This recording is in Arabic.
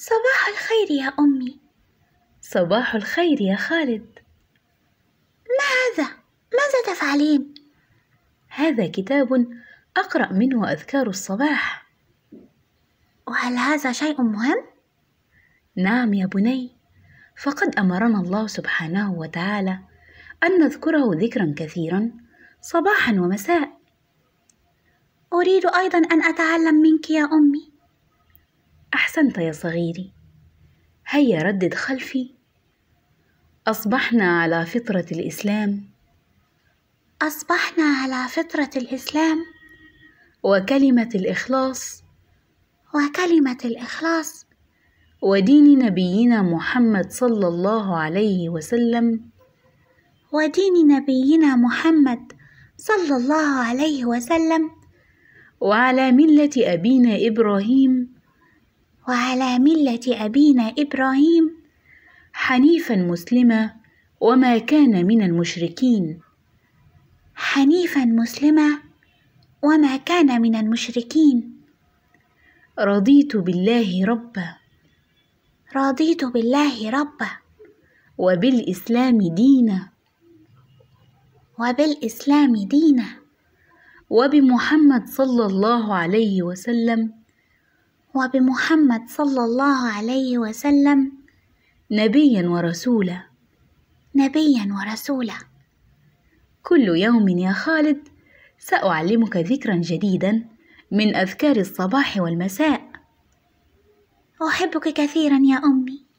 صباح الخير يا أمي صباح الخير يا خالد ما هذا؟ ماذا تفعلين؟ هذا كتاب أقرأ منه أذكار الصباح وهل هذا شيء مهم؟ نعم يا بني فقد أمرنا الله سبحانه وتعالى أن نذكره ذكرا كثيرا صباحا ومساء أريد أيضا أن أتعلم منك يا أمي أحسنت يا صغيري هيا ردد خلفي أصبحنا على فطرة الإسلام أصبحنا على فطرة الإسلام وكلمة الإخلاص وكلمة الإخلاص ودين نبينا محمد صلى الله عليه وسلم ودين نبينا محمد صلى الله عليه وسلم وعلى ملة أبينا إبراهيم وعلى ملة أبينا إبراهيم حنيفا مسلما وما كان من المشركين حنيفا مسلما وما كان من المشركين رضيت بالله ربا رضيت بالله ربا وبالإسلام دينا وبالإسلام دينا وبمحمد صلى الله عليه وسلم وبمحمد صلى الله عليه وسلم نبيا ورسولا نبيا ورسولا كل يوم يا خالد ساعلمك ذكرا جديدا من اذكار الصباح والمساء احبك كثيرا يا امي